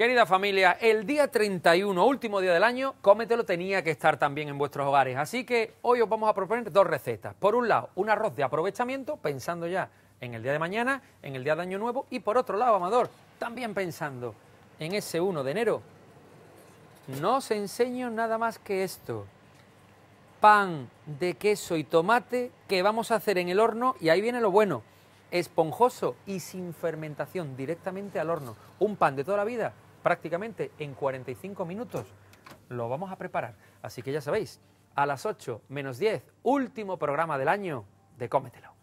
Querida familia, el día 31, último día del año, cómetelo tenía que estar también en vuestros hogares. Así que hoy os vamos a proponer dos recetas. Por un lado, un arroz de aprovechamiento, pensando ya en el día de mañana, en el día de Año Nuevo. Y por otro lado, Amador, también pensando en ese 1 de enero. No os enseño nada más que esto. Pan de queso y tomate que vamos a hacer en el horno y ahí viene lo bueno. Esponjoso y sin fermentación, directamente al horno. Un pan de toda la vida prácticamente en 45 minutos lo vamos a preparar. Así que ya sabéis, a las 8 menos 10, último programa del año de Cómetelo.